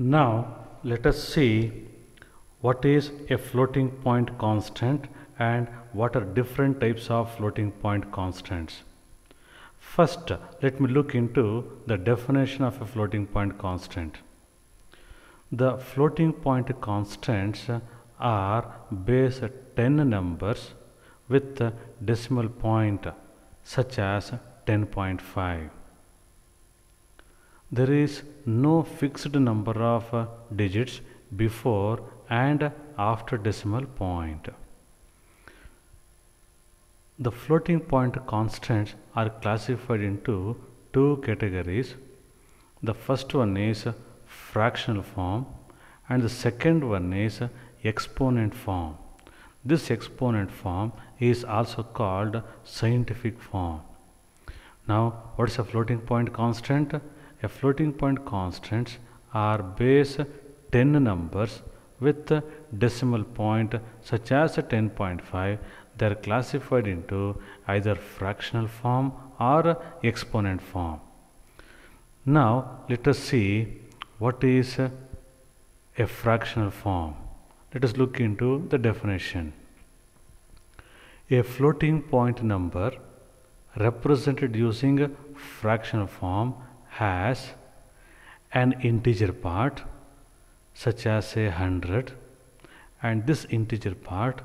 Now let us see what is a floating point constant and what are different types of floating point constants. First let me look into the definition of a floating point constant. The floating point constants are base 10 numbers with decimal point such as 10.5. There is no fixed number of digits before and after decimal point. The floating point constants are classified into two categories. The first one is fractional form and the second one is exponent form. This exponent form is also called scientific form. Now what is a floating point constant? a floating point constants are base 10 numbers with decimal point such as 10.5 they are classified into either fractional form or exponent form. Now let us see what is a fractional form. Let us look into the definition. A floating point number represented using fractional form has an integer part such as say 100 and this integer part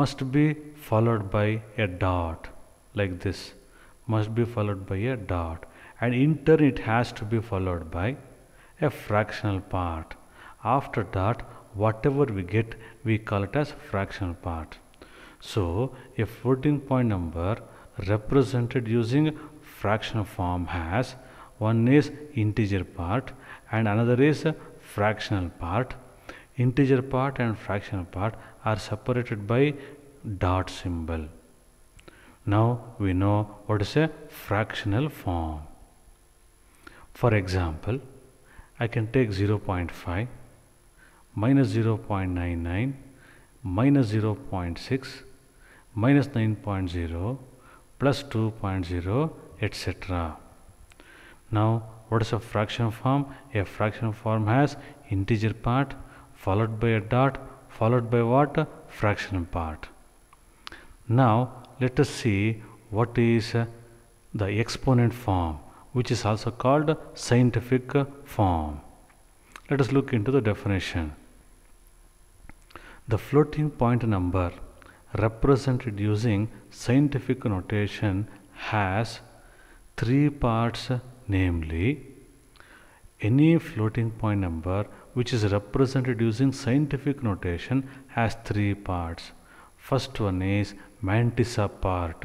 must be followed by a dot like this must be followed by a dot and in turn it has to be followed by a fractional part after that whatever we get we call it as fractional part so a floating point number represented using fractional form has one is integer part and another is fractional part integer part and fractional part are separated by dot symbol now we know what is a fractional form for example I can take 0.5 minus 0.99 minus 0.6 minus 9.0 plus 2.0 etc now what is a fraction form? A fraction form has integer part followed by a dot followed by what? Fraction part. Now let us see what is the exponent form which is also called scientific form. Let us look into the definition. The floating point number represented using scientific notation has three parts namely any floating point number which is represented using scientific notation has three parts. First one is mantissa part.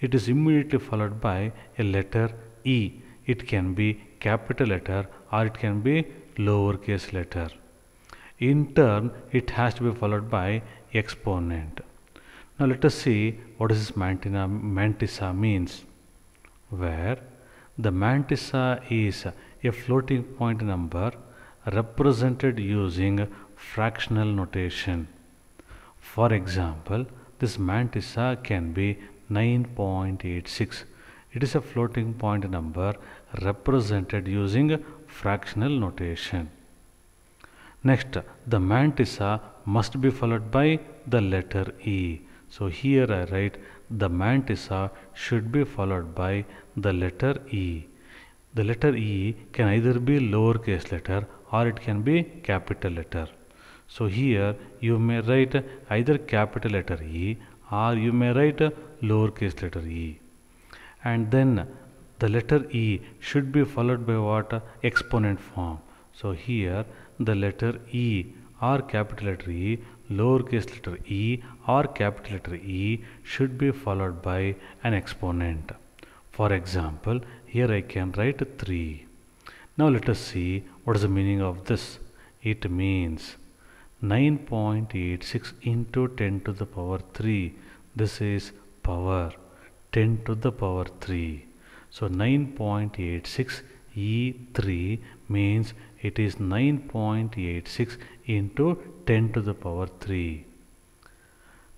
It is immediately followed by a letter E. It can be capital letter or it can be lowercase letter. In turn, it has to be followed by exponent. Now let us see what is mantissa, mantissa means. Where the mantissa is a floating point number represented using fractional notation. For example, this mantissa can be 9.86. It is a floating point number represented using fractional notation. Next, the mantissa must be followed by the letter E. So here I write the mantissa should be followed by the letter E. The letter E can either be lowercase letter or it can be capital letter. So here you may write either capital letter E or you may write lowercase letter e. And then the letter E should be followed by what? Exponent form. So here the letter E or capital letter E lowercase letter e or capital letter E should be followed by an exponent. For example, here I can write 3. Now let us see what is the meaning of this. It means 9.86 into 10 to the power 3. This is power 10 to the power 3. So 9.86 E3 means it is 9.86 into 10 to the power 3.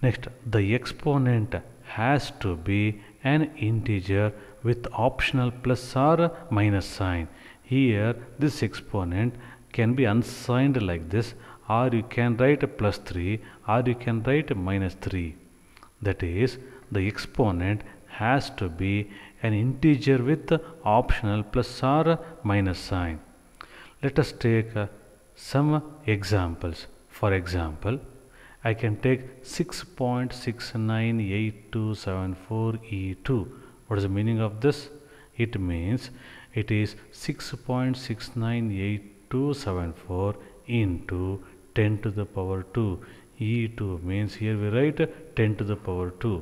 Next, the exponent has to be an integer with optional plus or minus sign. Here, this exponent can be unsigned like this or you can write plus a 3 or you can write minus a 3. That is, the exponent has to be an integer with optional plus or minus sign. Let us take uh, some examples. For example, I can take 6.698274E2. What is the meaning of this? It means it is 6.698274 into 10 to the power 2. E2 means here we write 10 to the power 2.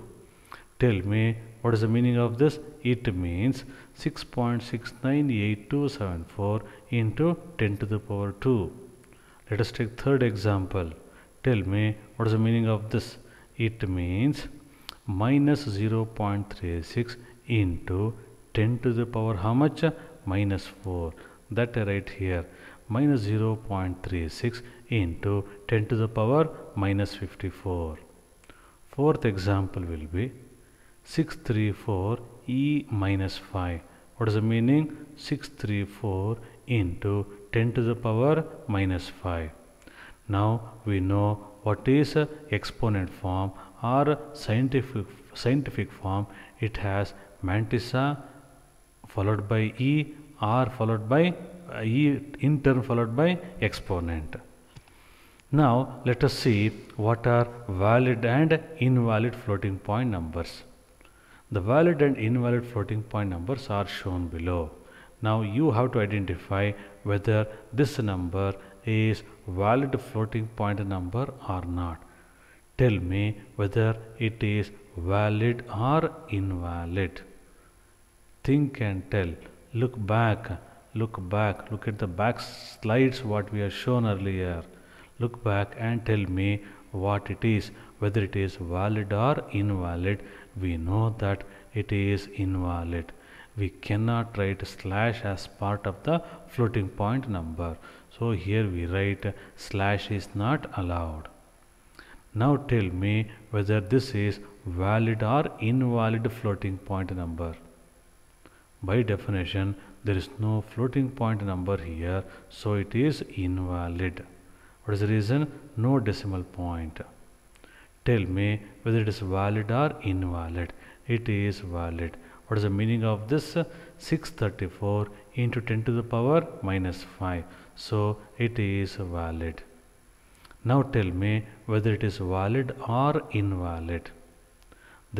Tell me what is the meaning of this? it means 6.698274 into 10 to the power 2. Let us take third example. Tell me what is the meaning of this? It means minus 0.36 into 10 to the power how much? Minus 4. That I write here minus 0.36 into 10 to the power minus 54. Fourth example will be 634 e minus 5 what is the meaning 634 into 10 to the power minus 5 now we know what is exponent form or scientific scientific form it has mantissa followed by e followed by uh, e in turn followed by exponent now let us see what are valid and invalid floating point numbers the valid and invalid floating point numbers are shown below. Now you have to identify whether this number is valid floating point number or not. Tell me whether it is valid or invalid. Think and tell. Look back. Look back. Look at the back slides what we have shown earlier. Look back and tell me what it is, whether it is valid or invalid we know that it is invalid. We cannot write slash as part of the floating point number. So here we write slash is not allowed. Now tell me whether this is valid or invalid floating point number. By definition, there is no floating point number here, so it is invalid. What is the reason? No decimal point. Tell me whether it is valid or invalid. It is valid. What is the meaning of this? 634 into 10 to the power minus 5. So it is valid. Now tell me whether it is valid or invalid.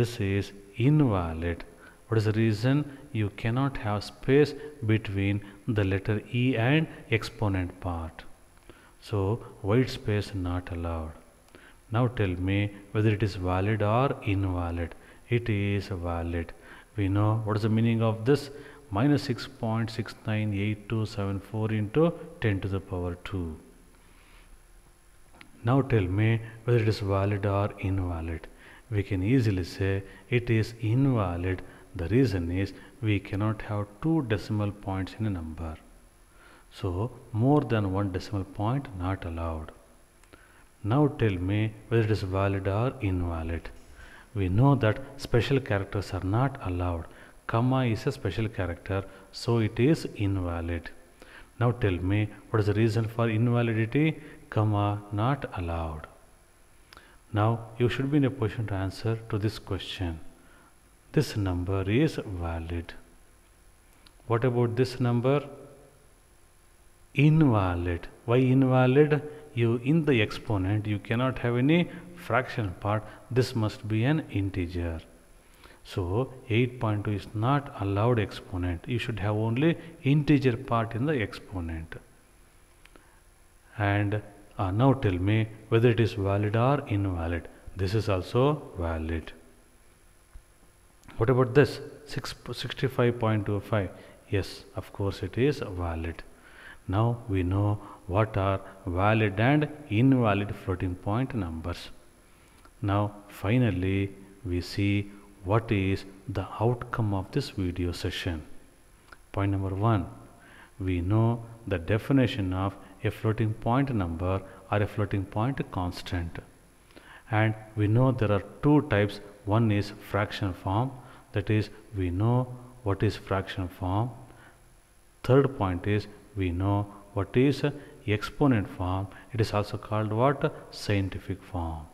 This is invalid. What is the reason? You cannot have space between the letter E and exponent part. So white space not allowed. Now tell me whether it is valid or invalid. It is valid. We know what is the meaning of this minus 6.698274 into 10 to the power 2. Now tell me whether it is valid or invalid. We can easily say it is invalid. The reason is we cannot have two decimal points in a number. So more than one decimal point not allowed. Now tell me whether it is valid or invalid. We know that special characters are not allowed. Comma is a special character, so it is invalid. Now tell me what is the reason for invalidity? Comma not allowed. Now you should be in a position to answer to this question. This number is valid. What about this number? Invalid. Why invalid? you in the exponent you cannot have any fraction part this must be an integer so 8.2 is not allowed exponent you should have only integer part in the exponent and uh, now tell me whether it is valid or invalid this is also valid what about this 6 65.25 yes of course it is valid now we know what are valid and invalid floating point numbers. Now finally we see what is the outcome of this video session. Point number 1. We know the definition of a floating point number or a floating point constant. And we know there are two types. One is fraction form that is we know what is fraction form. Third point is we know what is exponent form it is also called what scientific form